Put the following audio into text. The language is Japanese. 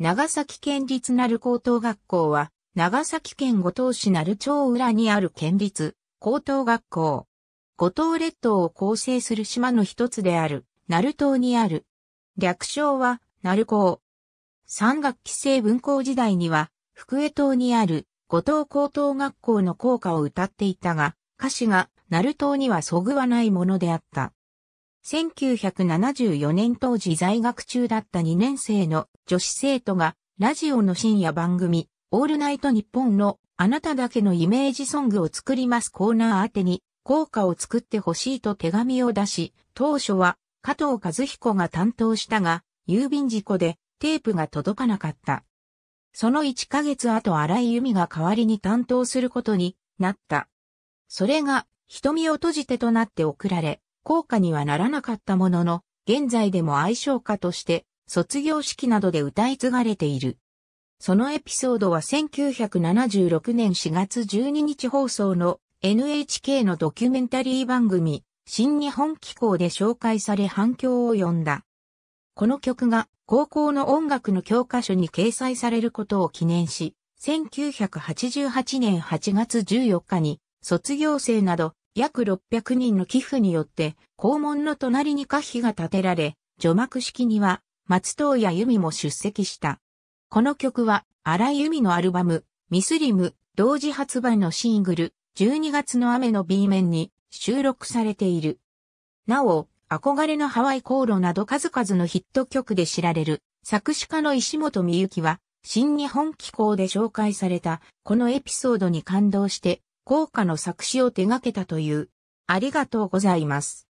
長崎県立鳴高等学校は、長崎県五島市鳴町浦にある県立高等学校。五島列島を構成する島の一つである、鳴島にある。略称は、鳴高。三学期制文校時代には、福江島にある五島高等学校の校歌を歌っていたが、歌詞が鳴島にはそぐわないものであった。1974年当時在学中だった2年生の女子生徒がラジオの深夜番組オールナイト日本のあなただけのイメージソングを作りますコーナー宛てに効果を作ってほしいと手紙を出し当初は加藤和彦が担当したが郵便事故でテープが届かなかった。その1ヶ月後荒井由美が代わりに担当することになった。それが瞳を閉じてとなって送られ、効果にはならなかったものの、現在でも愛称歌として、卒業式などで歌い継がれている。そのエピソードは1976年4月12日放送の NHK のドキュメンタリー番組、新日本機構で紹介され反響を呼んだ。この曲が高校の音楽の教科書に掲載されることを記念し、1988年8月14日に卒業生など約600人の寄付によって、校門の隣に可否が建てられ、除幕式には、松任谷由実も出席した。この曲は、荒井由実のアルバム、ミスリム、同時発売のシングル、12月の雨の B 面に収録されている。なお、憧れのハワイ航路など数々のヒット曲で知られる、作詞家の石本美幸は、新日本機構で紹介された、このエピソードに感動して、豪華の作詞を手掛けたという。ありがとうございます。